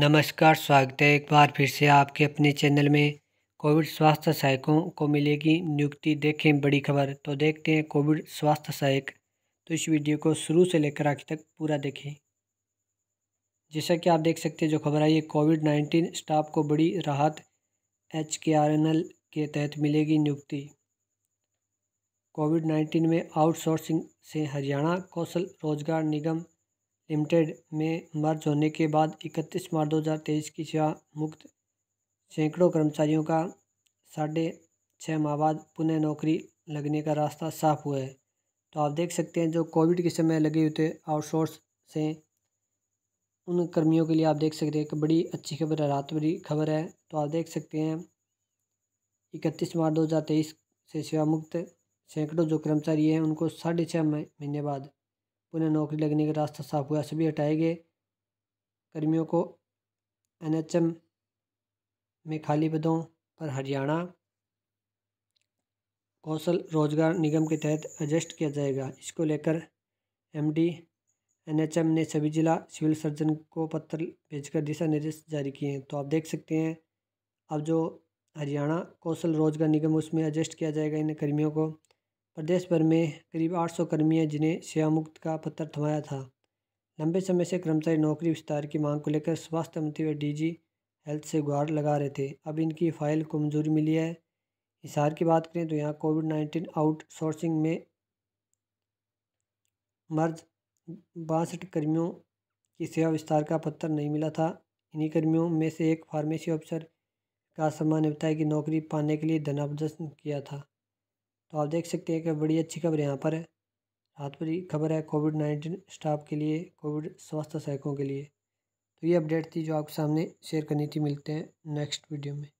नमस्कार स्वागत है एक बार फिर से आपके अपने चैनल में कोविड स्वास्थ्य सहायकों को मिलेगी नियुक्ति देखें बड़ी खबर तो देखते हैं कोविड स्वास्थ्य सहायक तो इस वीडियो को शुरू से लेकर आखिर तक पूरा देखें जैसा कि आप देख सकते हैं जो खबर आई है कोविड नाइन्टीन स्टाफ को बड़ी राहत एच के आर एन एल के तहत मिलेगी नियुक्ति कोविड नाइन्टीन में आउटसोर्सिंग से हरियाणा कौशल रोजगार निगम लिमिटेड में मर्ज होने के बाद 31 मार्च 2023 की सेवा मुक्त सैकड़ों कर्मचारियों का साढ़े छः माह बाद पुनः नौकरी लगने का रास्ता साफ हुआ है तो आप देख सकते हैं जो कोविड के समय लगे हुए थे आउटसोर्स से उन कर्मियों के लिए आप देख सकते हैं कि बड़ी अच्छी खबर है रात भरी खबर है तो आप देख सकते हैं इकतीस मार्च तेईस से सेवा मुक्त सैकड़ों जो कर्मचारी हैं उनको साढ़े छः महीने बाद पुनः नौकरी लगने का रास्ता साफ हुआ सभी हटाए गए कर्मियों को एनएचएम में खाली पदों पर हरियाणा कौशल रोजगार निगम के तहत एडजस्ट किया जाएगा इसको लेकर एमडी एनएचएम ने सभी जिला सिविल सर्जन को पत्र भेजकर दिशा निर्देश जारी किए हैं तो आप देख सकते हैं अब जो हरियाणा कौशल रोजगार निगम उसमें एडजस्ट किया जाएगा इन कर्मियों को प्रदेश भर में करीब 800 कर्मी हैं जिन्हें सेवामुक्त का पत्र थमाया था लंबे समय से कर्मचारी नौकरी विस्तार की मांग को लेकर स्वास्थ्य मंत्री व डी हेल्थ से गुहार लगा रहे थे अब इनकी फाइल को मंजूरी मिली है हिसार की बात करें तो यहाँ कोविड नाइन्टीन आउटसोर्सिंग में मर्ज बासठ कर्मियों की सेवा विस्तार का पत्र नहीं मिला था इन्हीं कर्मियों में से एक फार्मेसी ऑफिसर का सम्मान ने बताया कि नौकरी पाने के लिए धनाप्रदर्शन किया था तो आप देख सकते हैं कि बड़ी अच्छी खबर यहाँ पर है रात भरी खबर है कोविड नाइन्टीन स्टाफ के लिए कोविड स्वास्थ्य सहायकों के लिए तो ये अपडेट थी जो आपके सामने शेयर करनी थी मिलते हैं नेक्स्ट वीडियो में